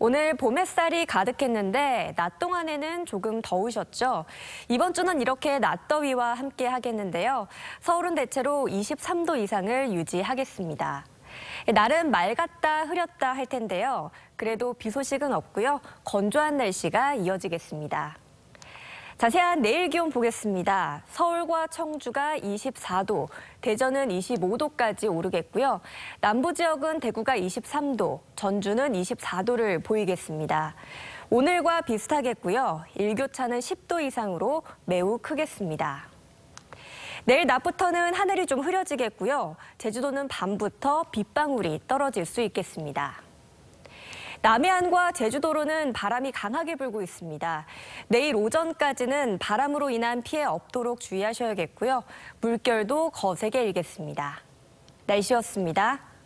오늘 봄 햇살이 가득했는데 낮 동안에는 조금 더우셨죠? 이번 주는 이렇게 낮더위와 함께 하겠는데요. 서울은 대체로 23도 이상을 유지하겠습니다. 날은 맑았다 흐렸다 할 텐데요. 그래도 비 소식은 없고요. 건조한 날씨가 이어지겠습니다. 자세한 내일 기온 보겠습니다. 서울과 청주가 24도, 대전은 25도까지 오르겠고요. 남부 지역은 대구가 23도, 전주는 24도를 보이겠습니다. 오늘과 비슷하겠고요. 일교차는 10도 이상으로 매우 크겠습니다. 내일 낮부터는 하늘이 좀 흐려지겠고요. 제주도는 밤부터 빗방울이 떨어질 수 있겠습니다. 남해안과 제주도로는 바람이 강하게 불고 있습니다. 내일 오전까지는 바람으로 인한 피해 없도록 주의하셔야겠고요. 물결도 거세게 일겠습니다. 날씨였습니다.